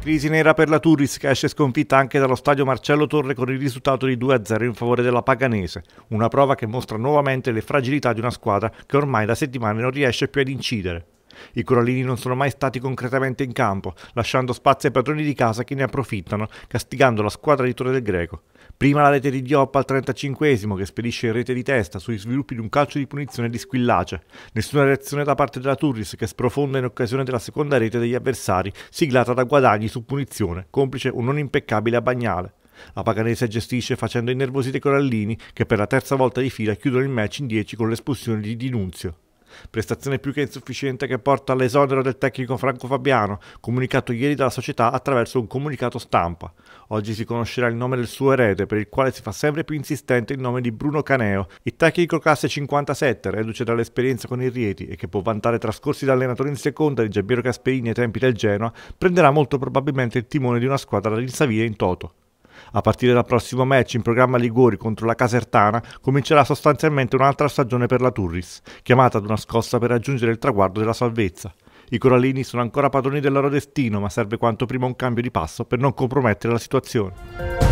Crisi nera per la Turris che esce sconfitta anche dallo stadio Marcello Torre con il risultato di 2-0 in favore della Paganese, una prova che mostra nuovamente le fragilità di una squadra che ormai da settimane non riesce più ad incidere. I corallini non sono mai stati concretamente in campo, lasciando spazio ai padroni di casa che ne approfittano, castigando la squadra di Torre del Greco. Prima la rete di Dioppa al 35esimo che spedisce in rete di testa sui sviluppi di un calcio di punizione di Squillace. Nessuna reazione da parte della Turris che sprofonda in occasione della seconda rete degli avversari, siglata da guadagni su punizione, complice un non impeccabile a Bagnale. La Paganese gestisce facendo innervosire i corallini che per la terza volta di fila chiudono il match in 10 con l'espulsione di Dinunzio prestazione più che insufficiente che porta all'esonero del tecnico Franco Fabiano, comunicato ieri dalla società attraverso un comunicato stampa. Oggi si conoscerà il nome del suo erede, per il quale si fa sempre più insistente il nome di Bruno Caneo, il tecnico classe 57, reduce dall'esperienza con il Rieti e che può vantare trascorsi da allenatore in seconda di Giambiero Gasperini ai tempi del Genoa, prenderà molto probabilmente il timone di una squadra da rinsavire in toto. A partire dal prossimo match in programma Liguori contro la Casertana comincerà sostanzialmente un'altra stagione per la Turris, chiamata ad una scossa per raggiungere il traguardo della salvezza. I corallini sono ancora padroni del loro destino, ma serve quanto prima un cambio di passo per non compromettere la situazione.